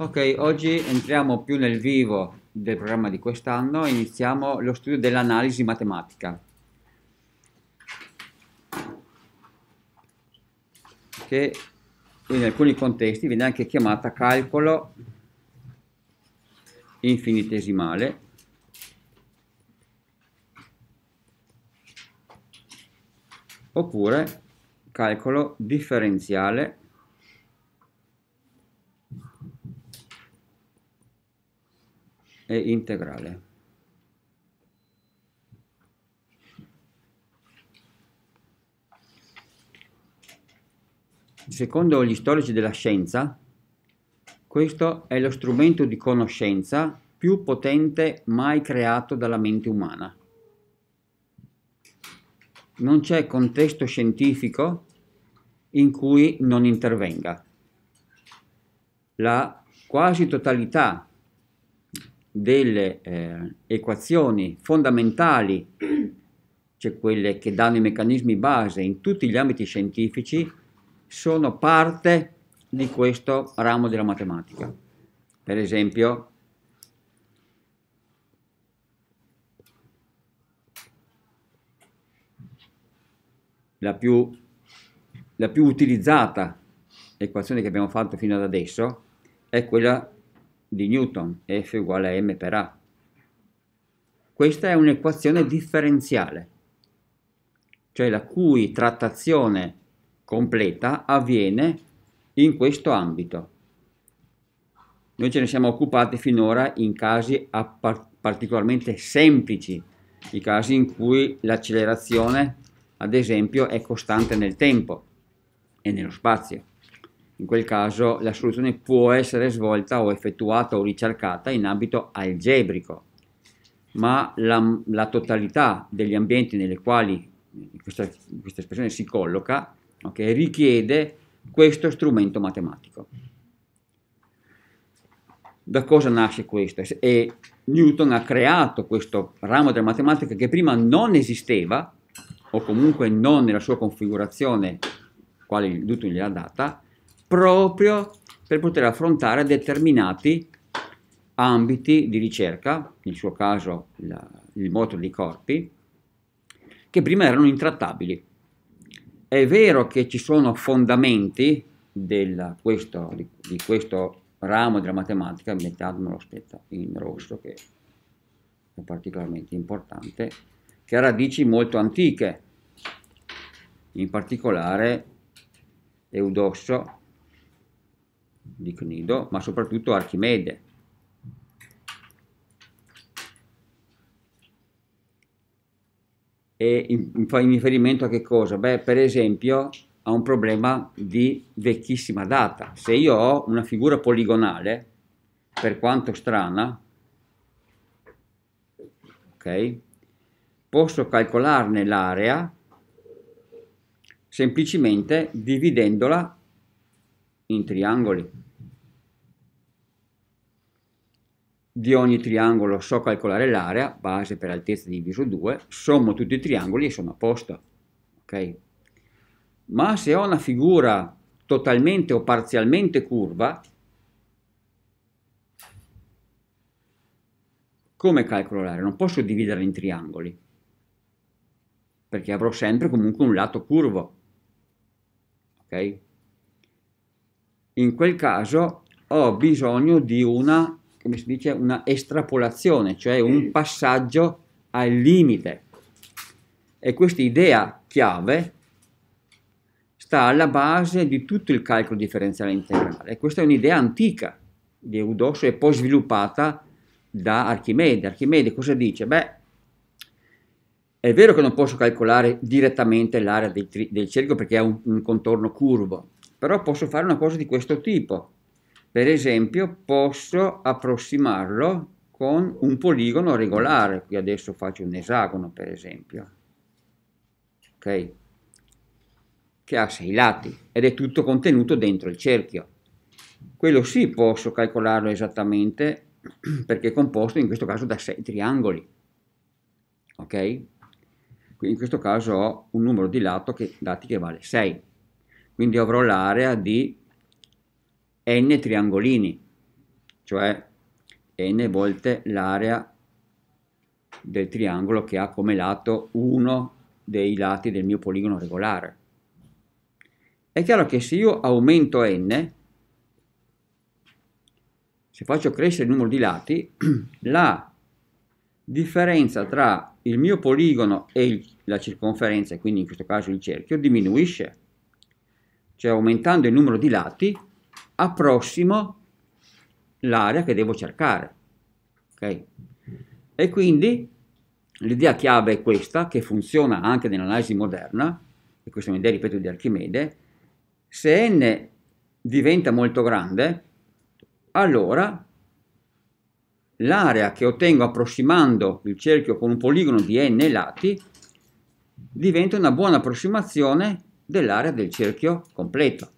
Ok, oggi entriamo più nel vivo del programma di quest'anno e iniziamo lo studio dell'analisi matematica. Che in alcuni contesti viene anche chiamata calcolo infinitesimale. oppure calcolo differenziale e integrale. Secondo gli storici della scienza, questo è lo strumento di conoscenza più potente mai creato dalla mente umana. Non c'è contesto scientifico in cui non intervenga. La quasi totalità delle eh, equazioni fondamentali, cioè quelle che danno i meccanismi base in tutti gli ambiti scientifici, sono parte di questo ramo della matematica. Per esempio, la più, la più utilizzata equazione che abbiamo fatto fino ad adesso è quella di Newton, F uguale a m per A. Questa è un'equazione differenziale, cioè la cui trattazione completa avviene in questo ambito. Noi ce ne siamo occupati finora in casi particolarmente semplici, i casi in cui l'accelerazione, ad esempio, è costante nel tempo e nello spazio in quel caso la soluzione può essere svolta o effettuata o ricercata in ambito algebrico, ma la, la totalità degli ambienti nelle quali questa, questa, espressione si colloca okay, richiede questo strumento matematico. Da cosa nasce questo? E Newton ha creato questo ramo della matematica che prima non esisteva, o comunque non nella sua configurazione quale Newton gli ha data, proprio per poter affrontare determinati ambiti di ricerca, nel suo caso la, il moto dei corpi, che prima erano intrattabili. È vero che ci sono fondamenti del, questo, di, di, questo ramo della matematica, mettiamo me lo aspetta in rosso che è particolarmente importante, che ha radici molto antiche, in particolare Eudosso di Cnido, ma soprattutto Archimede. E in, in riferimento a che cosa? Beh, per esempio a un problema di vecchissima data. Se io ho una figura poligonale, per quanto strana, ok, posso calcolarne l'area semplicemente dividendola in triangoli. di ogni triangolo so calcolare l'area, base per altezza diviso 2, sommo tutti i triangoli e sono a posto. Okay? Ma se ho una figura totalmente o parzialmente curva, come calcolo l'area? Non posso dividerla in triangoli, perché avrò sempre comunque un lato curvo. Okay? In quel caso ho bisogno di una come si dice, una estrapolazione, cioè un passaggio al limite. E questa idea chiave sta alla base di tutto il calcolo differenziale integrale. Questa è un'idea antica di Eudosso e poi sviluppata da Archimede. Archimede cosa dice? Beh, è vero che non posso calcolare direttamente l'area del, del cerchio perché ha un, un contorno curvo, però posso fare una cosa di questo tipo, per esempio posso approssimarlo con un poligono regolare, qui adesso faccio un esagono per esempio, ok? Che ha sei lati ed è tutto contenuto dentro il cerchio. Quello sì posso calcolarlo esattamente perché è composto in questo caso da sei triangoli, ok? Quindi in questo caso ho un numero di lato che, dati che vale 6, quindi avrò l'area di n triangolini, cioè n volte l'area del triangolo che ha come lato uno dei lati del mio poligono regolare. È chiaro che se io aumento n, se faccio crescere il numero di lati, la differenza tra il mio poligono e la circonferenza, quindi in questo caso il cerchio, diminuisce. Cioè aumentando il numero di lati, approssimo l'area che devo cercare. Okay? E quindi l'idea chiave è questa, che funziona anche nell'analisi moderna, e questa è un'idea, ripeto, di Archimede, se n diventa molto grande, allora l'area che ottengo approssimando il cerchio con un poligono di n lati diventa una buona approssimazione dell'area del cerchio completo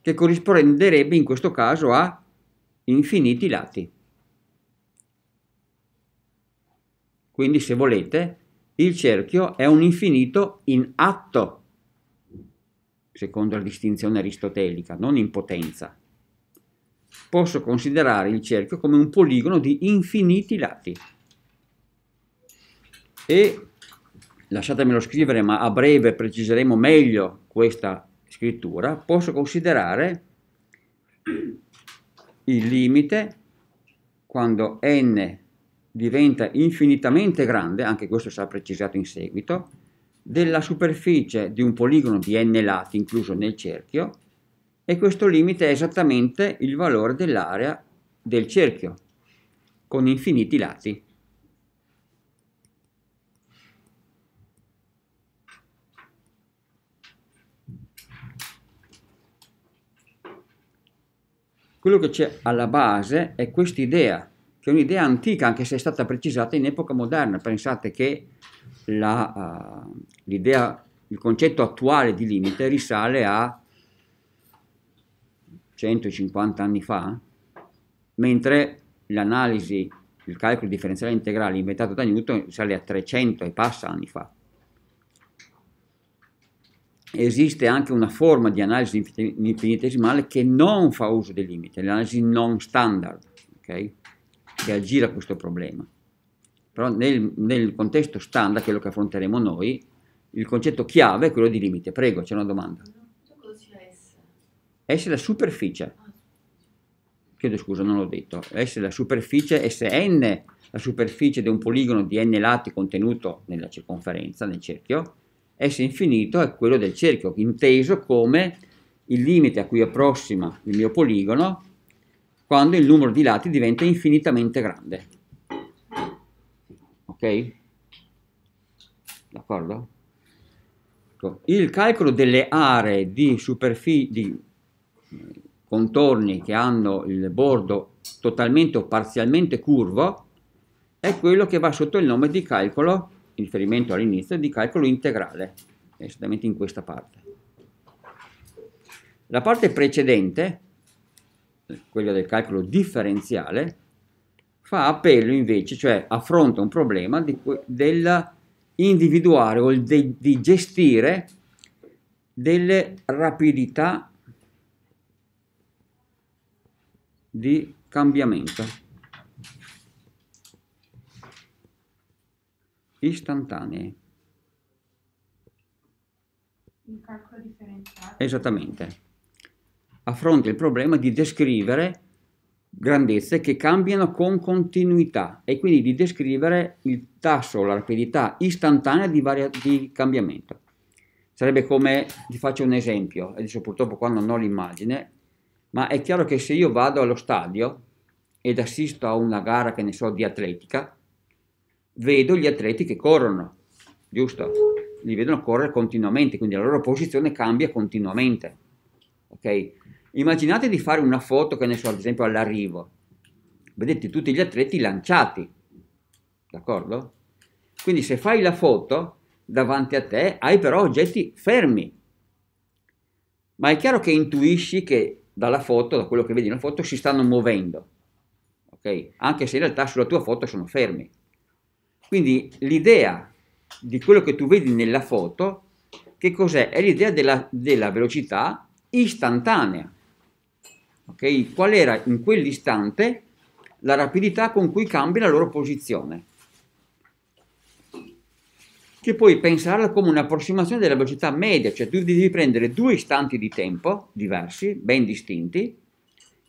che corrisponderebbe in questo caso a infiniti lati. Quindi se volete, il cerchio è un infinito in atto, secondo la distinzione aristotelica, non in potenza. Posso considerare il cerchio come un poligono di infiniti lati. E lasciatemelo scrivere, ma a breve preciseremo meglio questa scrittura, posso considerare il limite quando n diventa infinitamente grande, anche questo sarà precisato in seguito, della superficie di un poligono di n lati incluso nel cerchio e questo limite è esattamente il valore dell'area del cerchio con infiniti lati. Quello che c'è alla base è quest'idea, che è un'idea antica anche se è stata precisata in epoca moderna. Pensate che la, uh, l'idea, il concetto attuale di limite risale a 150 anni fa, mentre l'analisi, il calcolo differenziale integrale inventato da Newton risale a 300 e passa anni fa esiste anche una forma di analisi infinitesimale che non fa uso dei limiti, l'analisi non standard, okay? che aggira questo problema. Però nel, nel, contesto standard, quello che affronteremo noi, il concetto chiave è quello di limite. Prego, c'è una domanda. S è la superficie. Chiedo scusa, non l'ho detto. S è la superficie, Sn, la superficie di un poligono di n lati contenuto nella circonferenza, nel cerchio, S infinito è quello del cerchio, inteso come il limite a cui approssima il mio poligono quando il numero di lati diventa infinitamente grande. Ok? D'accordo? Ecco, il calcolo delle aree di, di contorni che hanno il bordo totalmente o parzialmente curvo è quello che va sotto il nome di calcolo riferimento all'inizio, di calcolo integrale, esattamente in questa parte. La parte precedente, quella del calcolo differenziale, fa appello invece, cioè affronta un problema di, del individuare o de, di gestire delle rapidità di cambiamento. istantanee. Il calcolo differenziale. Esattamente. Affronta il problema di descrivere grandezze che cambiano con continuità e quindi di descrivere il tasso, la rapidità istantanea di, di cambiamento. Sarebbe come, vi faccio un esempio, adesso purtroppo qua non ho l'immagine, ma è chiaro che se io vado allo stadio ed assisto a una gara, che ne so, di atletica, vedo gli atleti che corrono, giusto? Li vedono correre continuamente, quindi la loro posizione cambia continuamente. Ok? Immaginate di fare una foto, che ne so, ad esempio all'arrivo. Vedete tutti gli atleti lanciati, d'accordo? Quindi se fai la foto davanti a te, hai però oggetti fermi. Ma è chiaro che intuisci che dalla foto, da quello che vedi nella foto, si stanno muovendo. Ok? Anche se in realtà sulla tua foto sono fermi. Quindi l'idea di quello che tu vedi nella foto, che cos'è? È l'idea della, della velocità istantanea. Okay? Qual era in quell'istante la rapidità con cui cambi la loro posizione? che puoi pensarla come un'approssimazione della velocità media, cioè tu devi prendere due istanti di tempo diversi, ben distinti,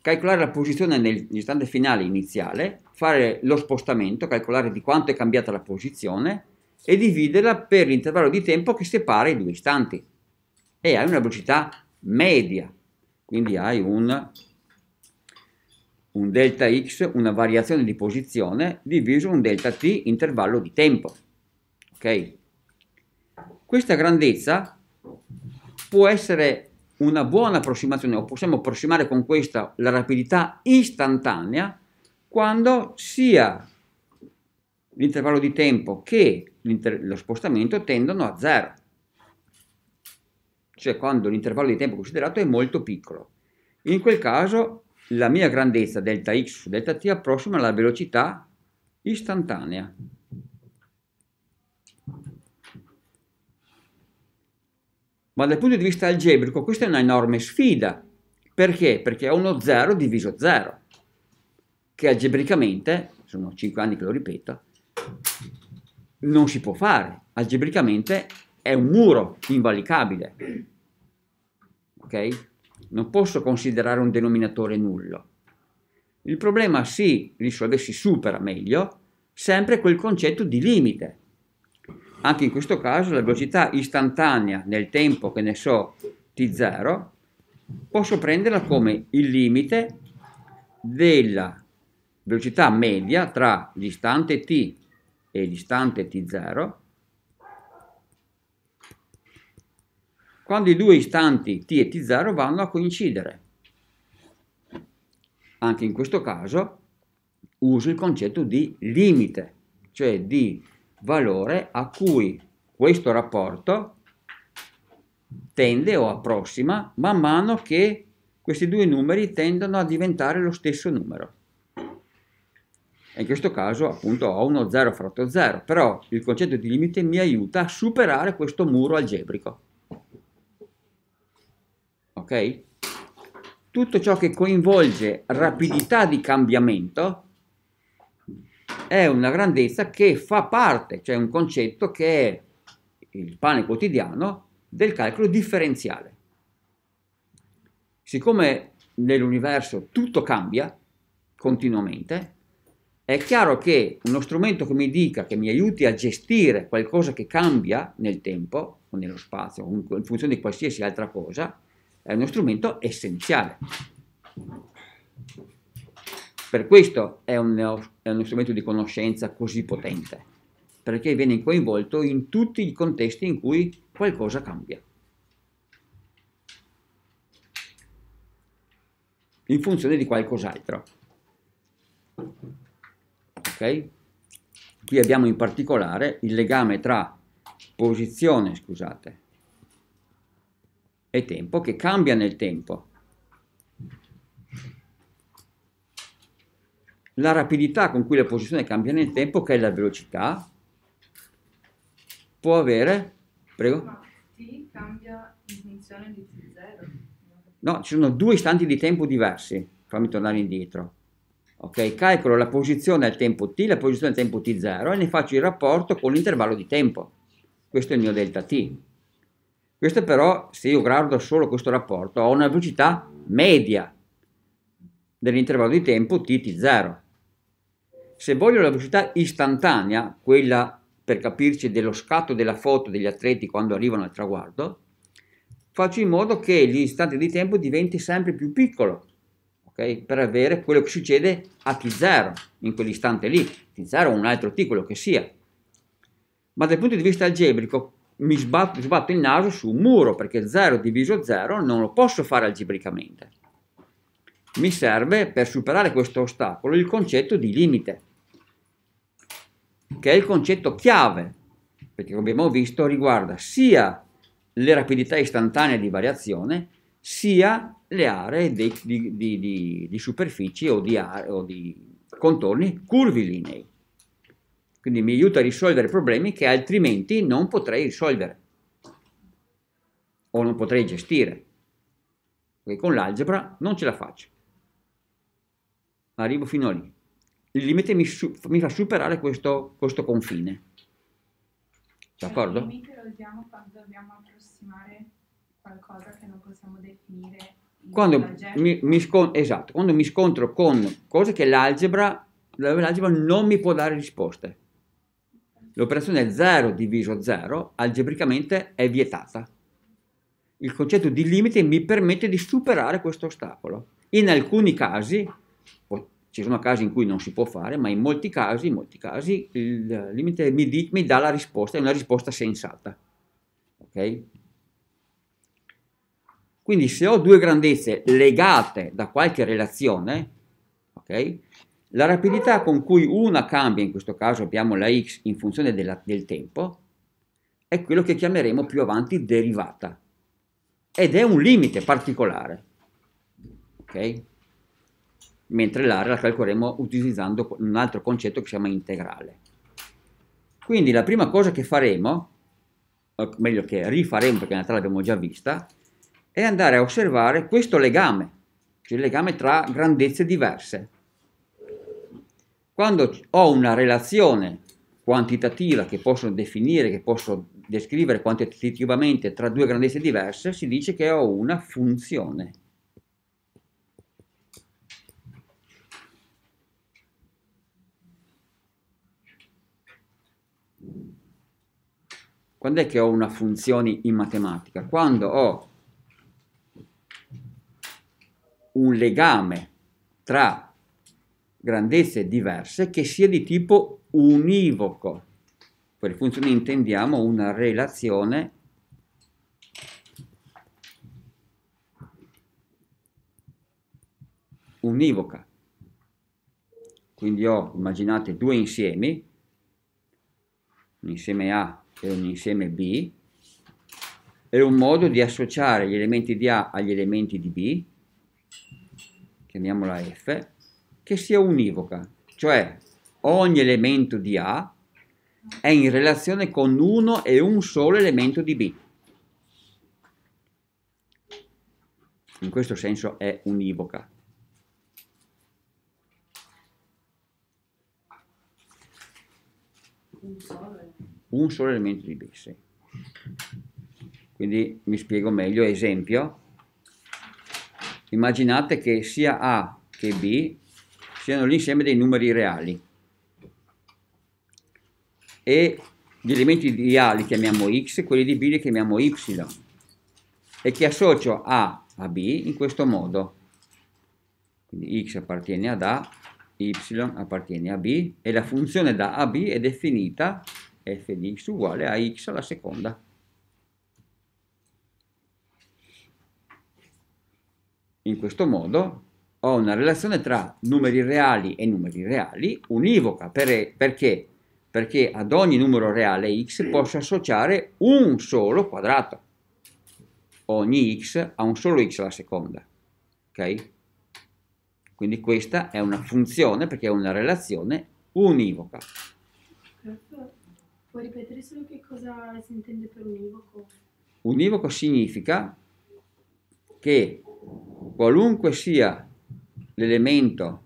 calcolare la posizione nell'istante finale iniziale fare lo spostamento, calcolare di quanto è cambiata la posizione e dividerla per l'intervallo di tempo che separa i due istanti e hai una velocità media, quindi hai un, un delta x, una variazione di posizione, diviso un delta t intervallo di tempo. Ok? Questa grandezza può essere una buona approssimazione o possiamo approssimare con questa la rapidità istantanea quando sia l'intervallo di tempo che lo spostamento tendono a zero, cioè quando l'intervallo di tempo considerato è molto piccolo. In quel caso la mia grandezza delta x su delta t approssima alla velocità istantanea. Ma dal punto di vista algebrico questa è una enorme sfida. Perché? Perché è uno 0 diviso 0 che algebricamente, sono 5 anni che lo ripeto, non si può fare. Algebricamente è un muro invalicabile. Ok? Non posso considerare un denominatore nullo. Il problema si risolve, si supera meglio, sempre quel concetto di limite. Anche in questo caso la velocità istantanea nel tempo che ne so t0 posso prenderla come il limite della velocità media tra l'istante t e l'istante t0 quando i due istanti t e t0 vanno a coincidere. Anche in questo caso uso il concetto di limite, cioè di valore a cui questo rapporto tende o approssima man mano che questi due numeri tendono a diventare lo stesso numero e in questo caso appunto ho uno 0 fratto 0, però il concetto di limite mi aiuta a superare questo muro algebrico. Ok? Tutto ciò che coinvolge rapidità di cambiamento è una grandezza che fa parte, cioè un concetto che è il pane quotidiano del calcolo differenziale. Siccome nell'universo tutto cambia continuamente, è chiaro che uno strumento che mi dica, che mi aiuti a gestire qualcosa che cambia nel tempo o nello spazio, o in funzione di qualsiasi altra cosa, è uno strumento essenziale. Per questo è, un, è uno strumento di conoscenza così potente, perché viene coinvolto in tutti i contesti in cui qualcosa cambia. In funzione di qualcos'altro ok? Qui abbiamo in particolare il legame tra posizione, scusate, e tempo che cambia nel tempo. La rapidità con cui la posizione cambia nel tempo, che è la velocità, può avere... Prego? cambia in funzione di t0. No, ci sono due istanti di tempo diversi. Fammi tornare indietro ok? Calcolo la posizione al tempo t, la posizione al tempo t0 e ne faccio il rapporto con l'intervallo di tempo. Questo è il mio delta t. Questo però, se io guardo solo questo rapporto, ho una velocità media dell'intervallo di tempo t, t0. Se voglio la velocità istantanea, quella per capirci dello scatto della foto degli atleti quando arrivano al traguardo, faccio in modo che l'istante di tempo diventi sempre più piccolo, okay? per avere quello che succede a T0 in quell'istante lì, T0 o un altro T, quello che sia. Ma dal punto di vista algebrico mi sbatto, sbatto il naso su un muro perché 0 diviso 0 non lo posso fare algebricamente. Mi serve per superare questo ostacolo il concetto di limite, che è il concetto chiave, perché come abbiamo visto riguarda sia le rapidità istantanee di variazione, sia le aree di, di, di, di superfici o, aree, o di, contorni curvilinei. Quindi mi aiuta a risolvere problemi che altrimenti non potrei risolvere o non potrei gestire, perché con l'algebra non ce la faccio. Arrivo fino a lì. Il limite mi, su, mi fa superare questo, questo confine. D'accordo? Il cioè, limite lo usiamo quando dobbiamo approssimare qualcosa che non possiamo definire quando mi, mi, scontro, esatto, quando mi scontro con cose che l'algebra, l'algebra non mi può dare risposte. L'operazione 0 diviso 0 algebricamente è vietata. Il concetto di limite mi permette di superare questo ostacolo. In alcuni casi, ci sono casi in cui non si può fare, ma in molti casi, in molti casi il limite mi, di, mi dà la risposta, è una risposta sensata. Okay? Quindi se ho due grandezze legate da qualche relazione, ok? La rapidità con cui una cambia, in questo caso abbiamo la x in funzione della, del tempo, è quello che chiameremo più avanti derivata. Ed è un limite particolare, ok? Mentre l'area la calcoleremo utilizzando un altro concetto che si chiama integrale. Quindi la prima cosa che faremo, o meglio che rifaremo perché in realtà l'abbiamo già vista, e andare a osservare questo legame, cioè il legame tra grandezze diverse. Quando ho una relazione quantitativa che posso definire, che posso descrivere quantitativamente tra due grandezze diverse, si dice che ho una funzione. Quando è che ho una funzione in matematica? Quando ho un legame tra grandezze diverse che sia di tipo univoco. Per funzione intendiamo una relazione univoca. Quindi ho, immaginate, due insiemi, un insieme A e un insieme B, e un modo di associare gli elementi di A agli elementi di B chiamiamola F, che sia univoca, cioè ogni elemento di A è in relazione con uno e un solo elemento di B. In questo senso è univoca. Un solo, elemento di B, sì. Quindi mi spiego meglio, esempio, immaginate che sia A che B siano l'insieme dei numeri reali e gli elementi di A li chiamiamo X, quelli di B li chiamiamo Y e che associo A a B in questo modo. Quindi X appartiene ad A, Y appartiene a B e la funzione da A a B è definita f di X uguale a X alla seconda. In questo modo ho una relazione tra numeri reali e numeri reali univoca per, perché? perché ad ogni numero reale x posso associare un solo quadrato. Ogni x ha un solo x alla seconda. Ok? Quindi questa è una funzione perché è una relazione univoca. Puoi ripetere solo che cosa si intende per univoco? Univoco significa che qualunque sia l'elemento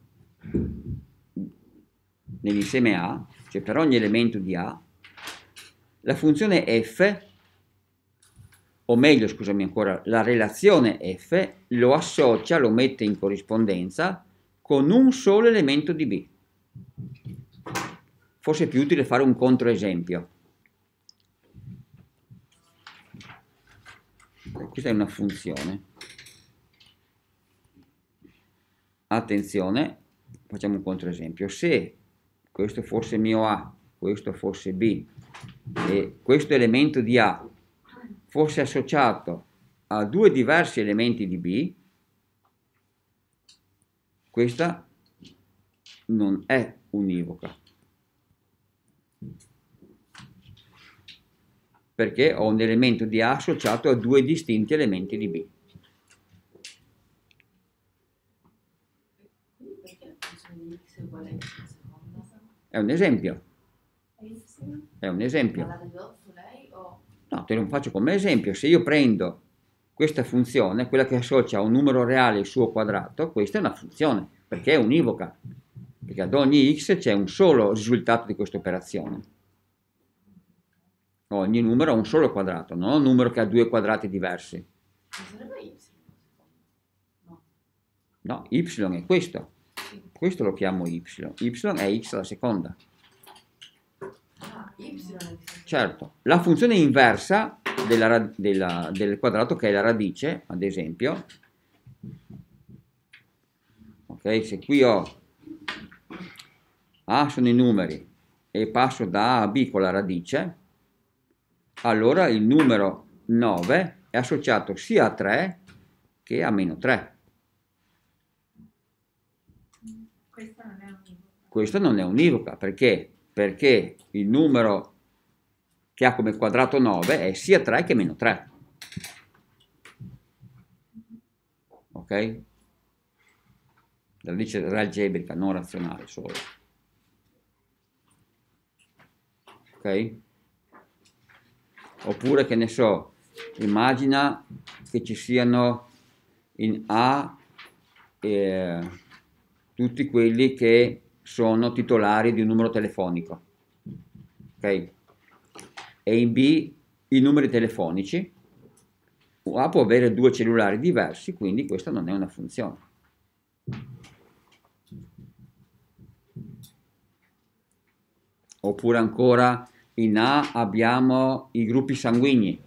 nell'insieme A, cioè per ogni elemento di A, la funzione f, o meglio, scusami ancora, la relazione f lo associa, lo mette in corrispondenza con un solo elemento di B. Forse è più utile fare un controesempio. Questa è una funzione. attenzione, facciamo un controesempio, se questo fosse mio A, questo fosse B e questo elemento di A fosse associato a due diversi elementi di B, questa non è univoca. Perché ho un elemento di A associato a due distinti elementi di B. È un esempio. È un esempio. No, te lo faccio come esempio. Se io prendo questa funzione, quella che associa un numero reale al suo quadrato, questa è una funzione, perché è univoca. Perché ad ogni x c'è un solo risultato di questa operazione. Ogni numero ha un solo quadrato, non un numero che ha due quadrati diversi. Non sarebbe y? No, y è questo questo lo chiamo y, y è x alla seconda. Ah, y. Certo, la funzione inversa della, della, del quadrato che è la radice, ad esempio, ok, se qui ho A sono i numeri e passo da A a B con la radice, allora il numero 9 è associato sia a 3 che a meno 3. Questa non è univoca, perché? Perché il numero che ha come quadrato 9 è sia 3 che meno 3. Ok? La radice algebrica, non razionale solo. Ok? Oppure, che ne so, immagina che ci siano in A eh, tutti quelli che sono titolari di un numero telefonico. ok? E in B i numeri telefonici. A può avere due cellulari diversi, quindi questa non è una funzione. Oppure ancora in A abbiamo i gruppi sanguigni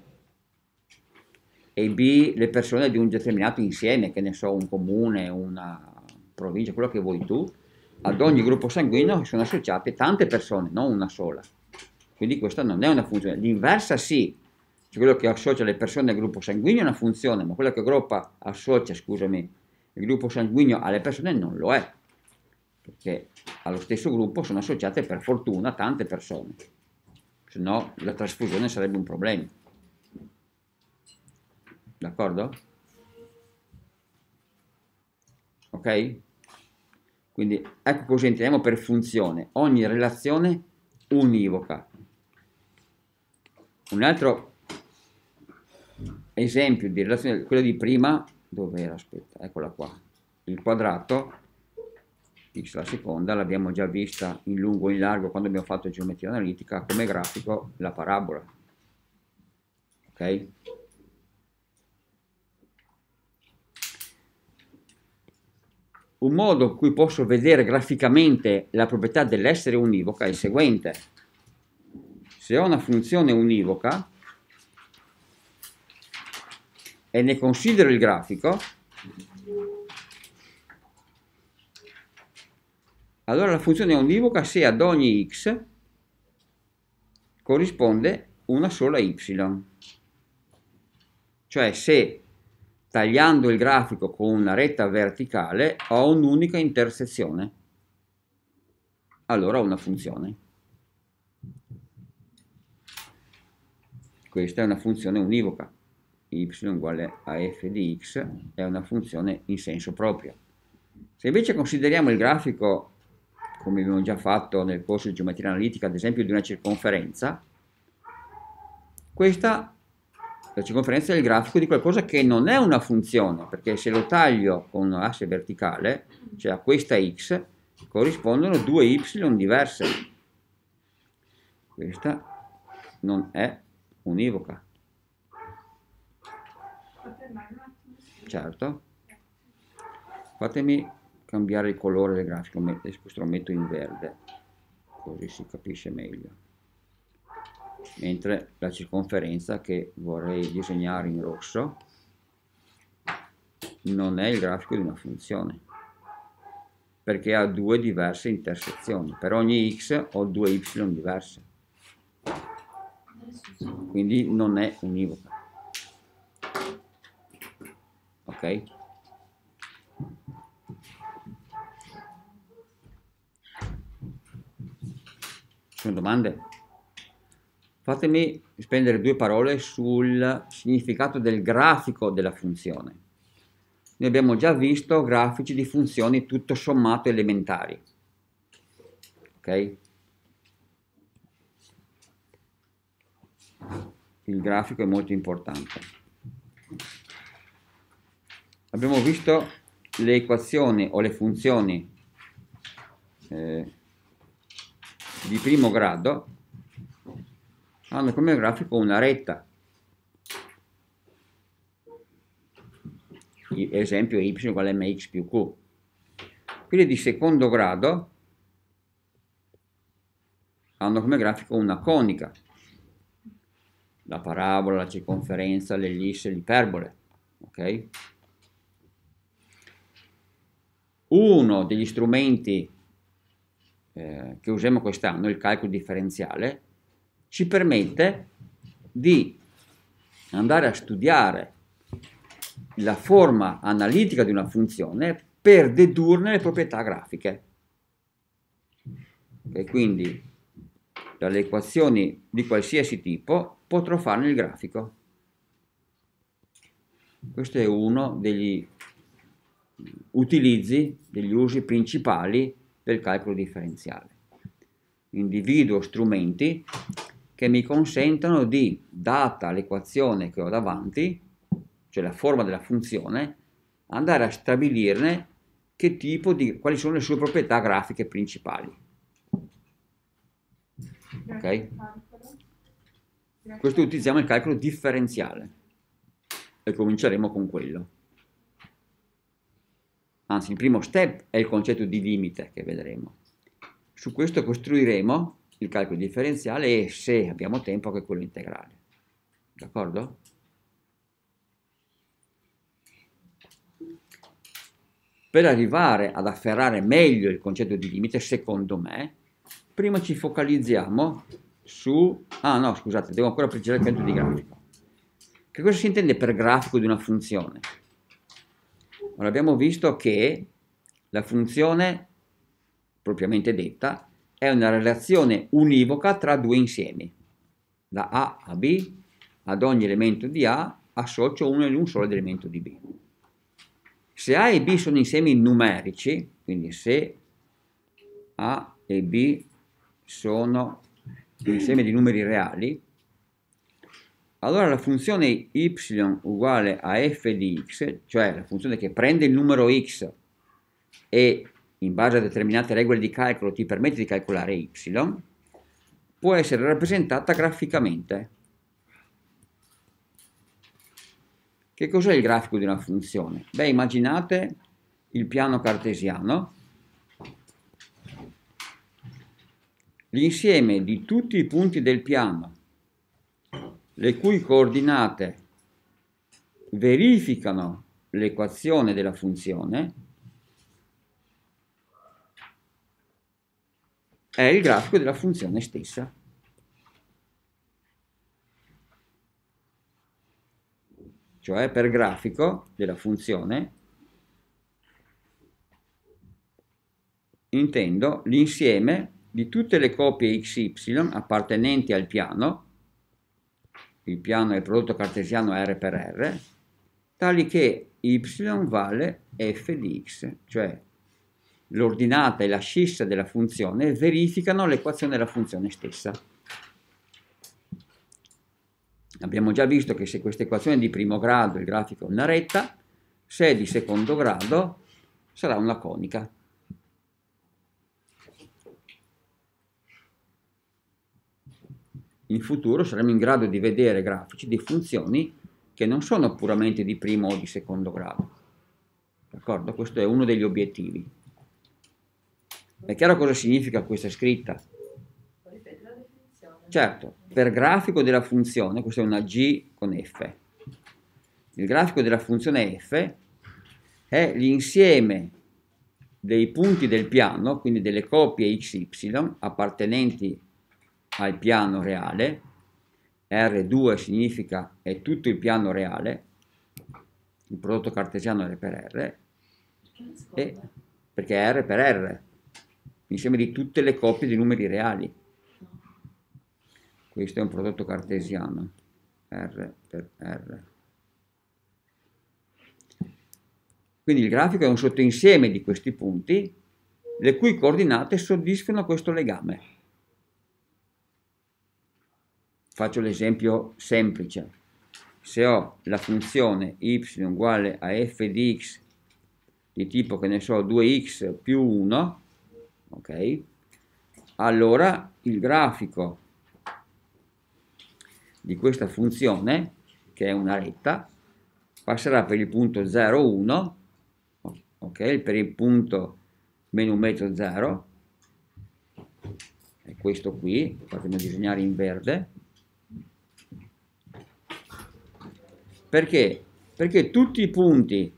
e in B le persone di un determinato insieme, che ne so, un comune, una provincia, quello che vuoi tu, ad ogni gruppo sanguigno sono associate tante persone, non una sola. Quindi questa non è una funzione. L'inversa sì, cioè quello che associa le persone al gruppo sanguigno è una funzione, ma quello che gruppa associa, scusami, il gruppo sanguigno alle persone non lo è, perché allo stesso gruppo sono associate per fortuna tante persone, se no la trasfusione sarebbe un problema. D'accordo? Ok? Quindi ecco cosa intendiamo per funzione, ogni relazione univoca. Un altro esempio di relazione, quello di prima, dove era? Aspetta, eccola qua, il quadrato, x alla seconda, l'abbiamo già vista in lungo e in largo quando abbiamo fatto geometria analitica, come grafico la parabola. Ok? un modo in cui posso vedere graficamente la proprietà dell'essere univoca è il seguente. Se ho una funzione univoca e ne considero il grafico, allora la funzione è univoca se ad ogni x corrisponde una sola y. Cioè se tagliando il grafico con una retta verticale ho un'unica intersezione. Allora ho una funzione. Questa è una funzione univoca. y uguale a f di x è una funzione in senso proprio. Se invece consideriamo il grafico, come abbiamo già fatto nel corso di geometria analitica, ad esempio di una circonferenza, questa la circonferenza del il grafico di qualcosa che non è una funzione, perché se lo taglio con un'asse verticale, cioè a questa x, corrispondono due y diverse. Questa non è univoca. Certo. Fatemi cambiare il colore del grafico, questo lo metto in verde, così si capisce meglio mentre la circonferenza che vorrei disegnare in rosso non è il grafico di una funzione perché ha due diverse intersezioni per ogni x ho due y diverse quindi non è univoca ok sono domande? Fatemi spendere due parole sul significato del grafico della funzione. Noi abbiamo già visto grafici di funzioni tutto sommato elementari. Ok? Il grafico è molto importante. Abbiamo visto le equazioni o le funzioni eh, di primo grado hanno come grafico una retta. Esempio y uguale mx più q. quelli di secondo grado hanno come grafico una conica, la parabola, la circonferenza, l'ellisse, l'iperbole. Ok? Uno degli strumenti eh, che usiamo quest'anno, il calcolo differenziale, ci permette di andare a studiare la forma analitica di una funzione per dedurne le proprietà grafiche. E quindi dalle equazioni di qualsiasi tipo potrò farne il grafico. Questo è uno degli utilizzi, degli usi principali del calcolo differenziale. Individuo strumenti che mi consentono di, data l'equazione che ho davanti, cioè la forma della funzione, andare a stabilirne che tipo di, quali sono le sue proprietà grafiche principali. Okay? Questo utilizziamo il calcolo differenziale e cominceremo con quello. Anzi, il primo step è il concetto di limite che vedremo. Su questo costruiremo il calcolo differenziale e se abbiamo tempo anche quello integrale. D'accordo? Per arrivare ad afferrare meglio il concetto di limite, secondo me, prima ci focalizziamo su... Ah no, scusate, devo ancora precisare il concetto di grafico. Che cosa si intende per grafico di una funzione? Allora, abbiamo visto che la funzione, propriamente detta, è una relazione univoca tra due insiemi. Da A a B, ad ogni elemento di A associo uno in un solo elemento di B. Se A e B sono insiemi numerici, quindi se A e B sono un insieme di numeri reali, allora la funzione y uguale a f di x, cioè la funzione che prende il numero x e in base a determinate regole di calcolo ti permette di calcolare y, può essere rappresentata graficamente. Che cos'è il grafico di una funzione? Beh, immaginate il piano cartesiano, l'insieme di tutti i punti del piano, le cui coordinate verificano l'equazione della funzione, è il grafico della funzione stessa. Cioè per grafico della funzione intendo l'insieme di tutte le copie XY appartenenti al piano, il piano è il prodotto cartesiano R per R, tali che Y vale F di X, cioè l'ordinata e la scissa della funzione verificano l'equazione della funzione stessa. Abbiamo già visto che se questa equazione è di primo grado il grafico è una retta, se è di secondo grado sarà una conica. In futuro saremo in grado di vedere grafici di funzioni che non sono puramente di primo o di secondo grado. D'accordo? Questo è uno degli obiettivi. È chiaro cosa significa questa scritta? Certo, per grafico della funzione, questa è una G con F, il grafico della funzione F è l'insieme dei punti del piano, quindi delle coppie XY appartenenti al piano reale, R2 significa è tutto il piano reale, il prodotto cartesiano è per R, perché, è R per R, l'insieme di tutte le coppie di numeri reali. Questo è un prodotto cartesiano, R per R. Quindi il grafico è un sottoinsieme di questi punti, le cui coordinate soddisfano questo legame. Faccio l'esempio semplice. Se ho la funzione y uguale a f di x di tipo, che ne so, 2x più 1, ok? Allora il grafico di questa funzione, che è una retta, passerà per il punto 0, 1, ok? Per il punto meno mezzo 0, è questo qui, facciamo disegnare in verde, perché? Perché tutti i punti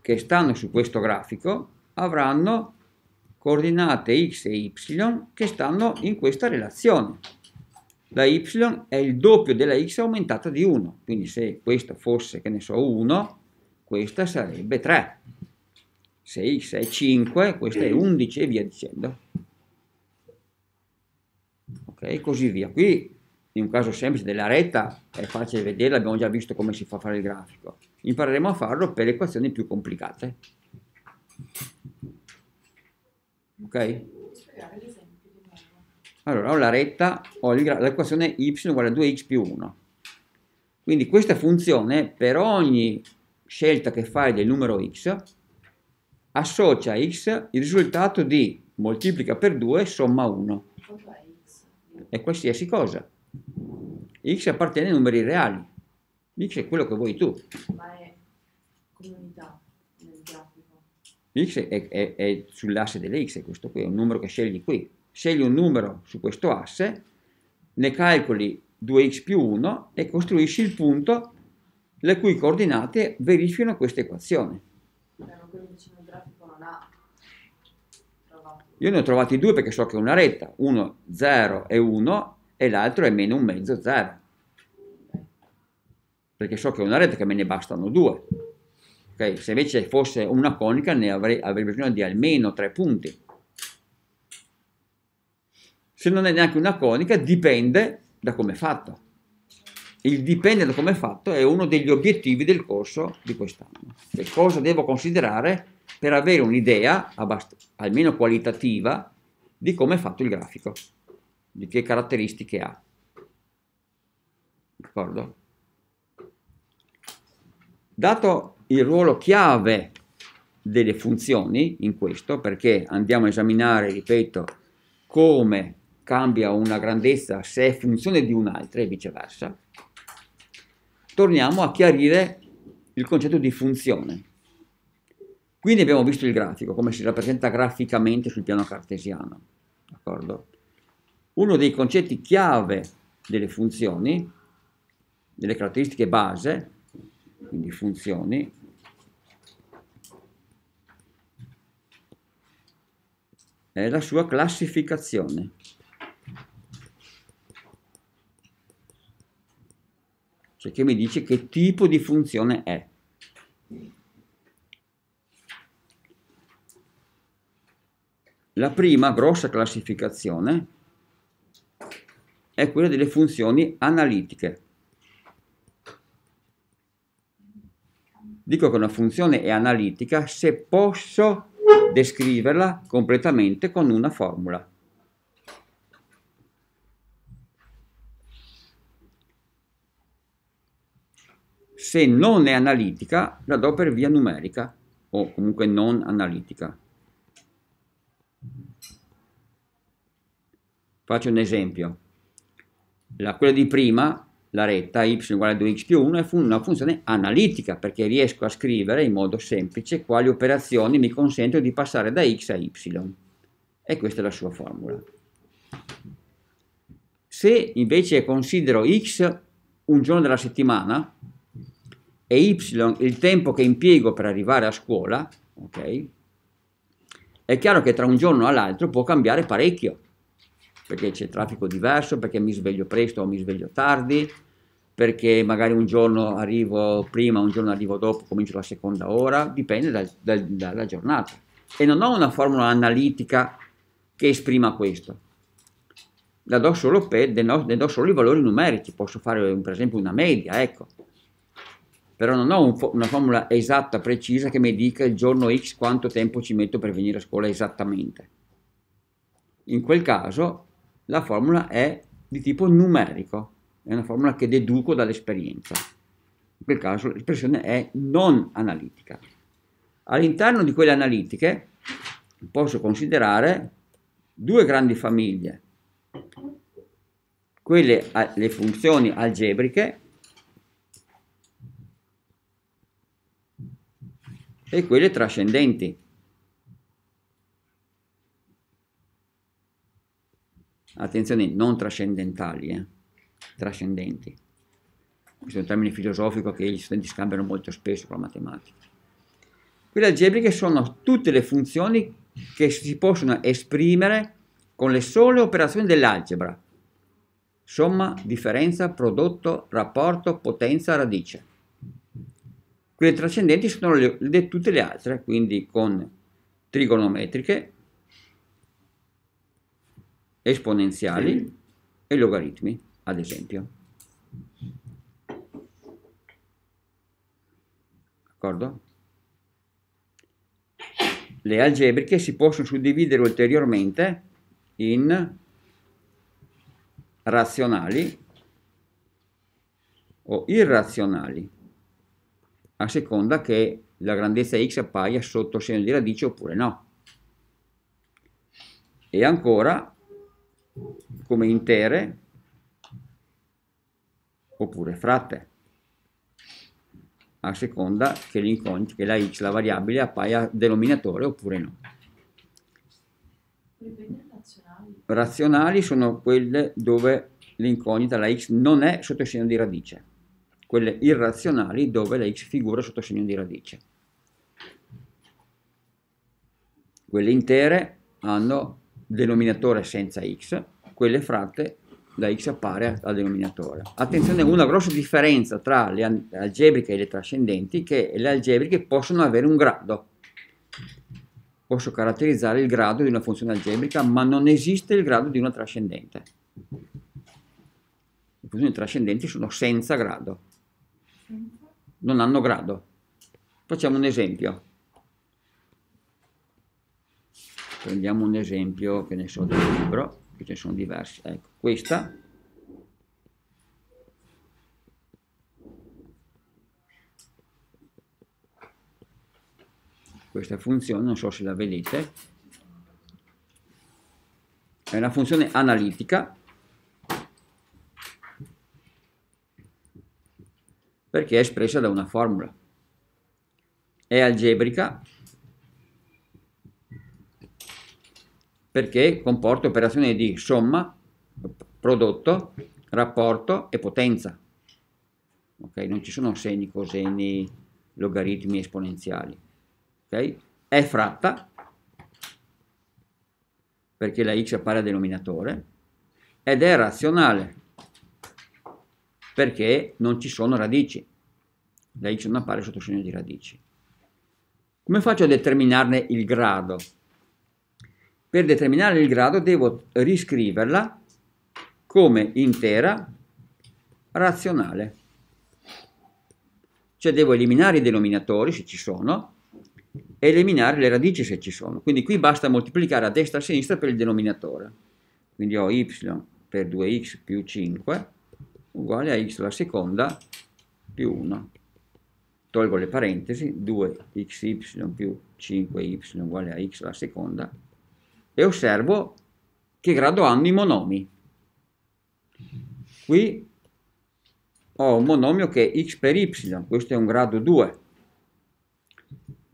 che stanno su questo grafico avranno coordinate x e y che stanno in questa relazione. La y è il doppio della x aumentata di 1, quindi se questo fosse, che ne so, 1, questa sarebbe 3. Se x è 5, questa è 11 e via dicendo. Ok, così via. Qui, in un caso semplice della retta, è facile vederla, abbiamo già visto come si fa a fare il grafico. Impareremo a farlo per equazioni più complicate. Ok? Allora, ho la retta, ho l'equazione y uguale a 2x più 1. Quindi questa funzione, per ogni scelta che fai del numero x, associa a x il risultato di moltiplica per 2 somma 1. È qualsiasi cosa. x appartiene ai numeri reali. x è quello che vuoi tu. Ma è comunità. X è, è, è sull'asse delle x, questo qui è un numero che scegli qui. Scegli un numero su questo asse, ne calcoli 2x più 1 e costruisci il punto le cui coordinate verificano questa equazione. Io ne ho trovati due perché so che è una retta, uno 0 e 1 e l'altro è meno un mezzo 0. Perché so che è una retta che me ne bastano due. Okay? Se invece fosse una conica ne avrei, avrei bisogno di almeno tre punti. Se non è neanche una conica dipende da come è fatto. Il dipende da come è fatto è uno degli obiettivi del corso di quest'anno. Che cosa devo considerare per avere un'idea, almeno qualitativa, di come è fatto il grafico, di che caratteristiche ha. D'accordo? Dato il ruolo chiave delle funzioni in questo, perché andiamo a esaminare, ripeto, come cambia una grandezza se è funzione di un'altra e viceversa, torniamo a chiarire il concetto di funzione. Quindi abbiamo visto il grafico, come si rappresenta graficamente sul piano cartesiano. D'accordo? Uno dei concetti chiave delle funzioni, delle caratteristiche base, quindi funzioni, eh, la sua classificazione. Cioè che mi dice che tipo di funzione è. La prima grossa classificazione è quella delle funzioni analitiche. Dico che una funzione è analitica se posso descriverla completamente con una formula. Se non è analitica, la do per via numerica o comunque non analitica. Faccio un esempio. La, quella di prima la retta y uguale a 2x più 1 è una funzione analitica perché riesco a scrivere in modo semplice quali operazioni mi consentono di passare da x a y e questa è la sua formula. Se invece considero x un giorno della settimana e y il tempo che impiego per arrivare a scuola, ok? È chiaro che tra un giorno all'altro può cambiare parecchio perché c'è traffico diverso, perché mi sveglio presto o mi sveglio tardi, perché magari un giorno arrivo prima, un giorno arrivo dopo, comincio la seconda ora, dipende dal, dal, dalla giornata. E non ho una formula analitica che esprima questo. La do solo per, ne do solo i valori numerici, posso fare per esempio una media, ecco. Però non ho un, una formula esatta, precisa, che mi dica il giorno X quanto tempo ci metto per venire a scuola esattamente. In quel caso la formula è di tipo numerico, è una formula che deduco dall'esperienza. In quel caso l'espressione è non analitica. All'interno di quelle analitiche posso considerare due grandi famiglie, quelle le funzioni algebriche e quelle trascendenti. Attenzione, non trascendentali. Eh trascendenti. Questo è un termine filosofico che gli studenti scambiano molto spesso con la matematica. Quelle algebriche sono tutte le funzioni che si possono esprimere con le sole operazioni dell'algebra. Somma, differenza, prodotto, rapporto, potenza, radice. Quelle trascendenti sono le, le, tutte le altre, quindi con trigonometriche, esponenziali e logaritmi ad esempio. D'accordo? Le algebriche si possono suddividere ulteriormente in razionali o irrazionali, a seconda che la grandezza x appaia sotto il segno di radice oppure no. E ancora, come intere, oppure fra a seconda che, che la x, la variabile, appaia denominatore oppure no. Razionali. razionali sono quelle dove l'incognita, la x, non è sotto segno di radice, quelle irrazionali dove la x figura sotto segno di radice. Quelle intere hanno denominatore senza x, quelle fratte da x appare al denominatore. Attenzione, una grossa differenza tra le algebriche e le trascendenti è che le algebriche possono avere un grado. Posso caratterizzare il grado di una funzione algebrica, ma non esiste il grado di una trascendente. Le funzioni trascendenti sono senza grado. Non hanno grado. Facciamo un esempio. Prendiamo un esempio che ne so del libro che ce ne sono diversi, ecco, questa questa funzione, non so se la vedete, è una funzione analitica perché è espressa da una formula. È algebrica perché comporta operazioni di somma, prodotto, rapporto e potenza. Okay? Non ci sono segni, coseni, logaritmi esponenziali. Okay? È fratta, perché la x appare a denominatore, ed è razionale, perché non ci sono radici. La x non appare sotto segno di radici. Come faccio a determinarne il grado? Per determinare il grado devo riscriverla come intera razionale. Cioè devo eliminare i denominatori se ci sono e eliminare le radici se ci sono. Quindi qui basta moltiplicare a destra e a sinistra per il denominatore. Quindi ho y per 2x più 5 uguale a x alla seconda più 1. Tolgo le parentesi, 2xy più 5y uguale a x alla seconda e osservo che grado hanno i monomi. Qui ho un monomio che è x per y, questo è un grado 2.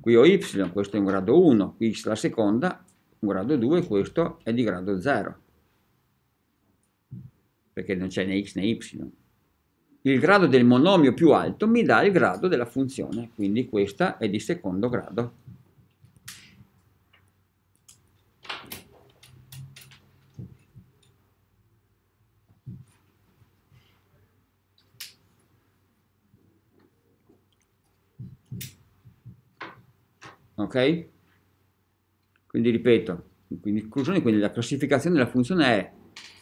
Qui ho y, questo è un grado 1, qui x la seconda, un grado 2, questo è di grado 0. Perché non c'è né x né y. Il grado del monomio più alto mi dà il grado della funzione, quindi questa è di secondo grado. ok? Quindi ripeto, quindi inclusione, quindi la classificazione della funzione è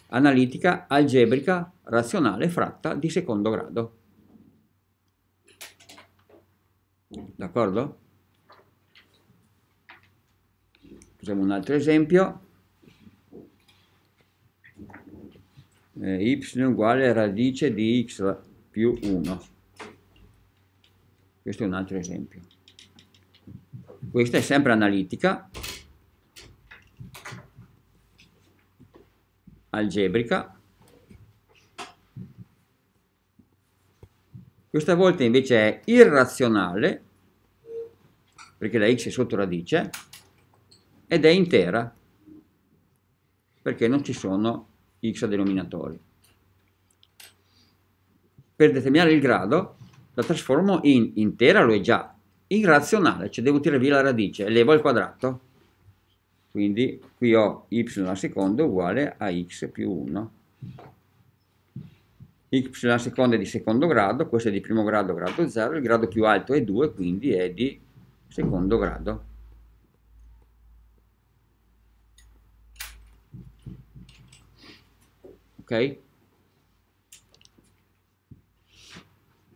analitica, algebrica, razionale, fratta di secondo grado. D'accordo? Facciamo un altro esempio. Eh, y uguale radice di x più 1. Questo è un altro esempio questa è sempre analitica, algebrica, questa volta invece è irrazionale, perché la x è sotto radice, ed è intera, perché non ci sono x denominatori. Per determinare il grado la trasformo in intera, lo è già, irrazionale, cioè devo tirare via la radice, elevo al quadrato, quindi qui ho y al secondo uguale a x più 1. y al seconda è di secondo grado, questo è di primo grado, grado 0, il grado più alto è 2, quindi è di secondo grado. Ok?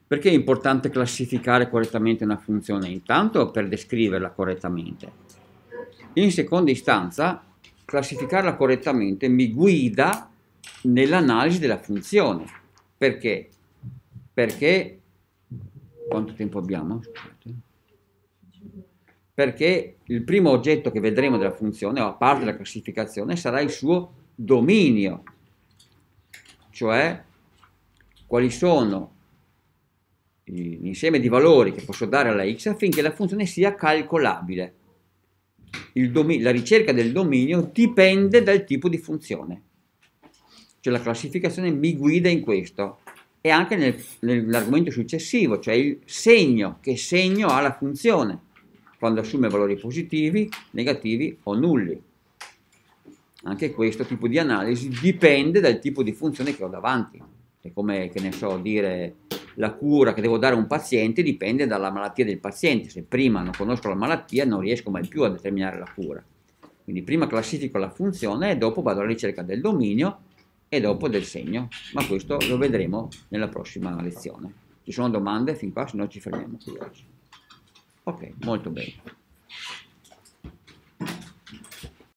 Perché è importante classificare correttamente una funzione? Intanto per descriverla correttamente. In seconda istanza, classificarla correttamente mi guida nell'analisi della funzione. Perché? Perché... Quanto tempo abbiamo? Scusate perché il primo oggetto che vedremo della funzione, o a parte la classificazione, sarà il suo dominio, cioè quali sono l'insieme di valori che posso dare alla x affinché la funzione sia calcolabile. la ricerca del dominio dipende dal tipo di funzione. Cioè la classificazione mi guida in questo e anche nel, nell'argomento successivo, cioè il segno, che segno ha la funzione quando assume valori positivi, negativi o nulli. Anche questo tipo di analisi dipende dal tipo di funzione che ho davanti è come, che ne so, dire la cura che devo dare a un paziente dipende dalla malattia del paziente, se prima non conosco la malattia non riesco mai più a determinare la cura. Quindi prima classifico la funzione e dopo vado alla ricerca del dominio e dopo del segno, ma questo lo vedremo nella prossima lezione. Ci sono domande fin qua, se no ci fermiamo qui oggi. Ok, molto bene.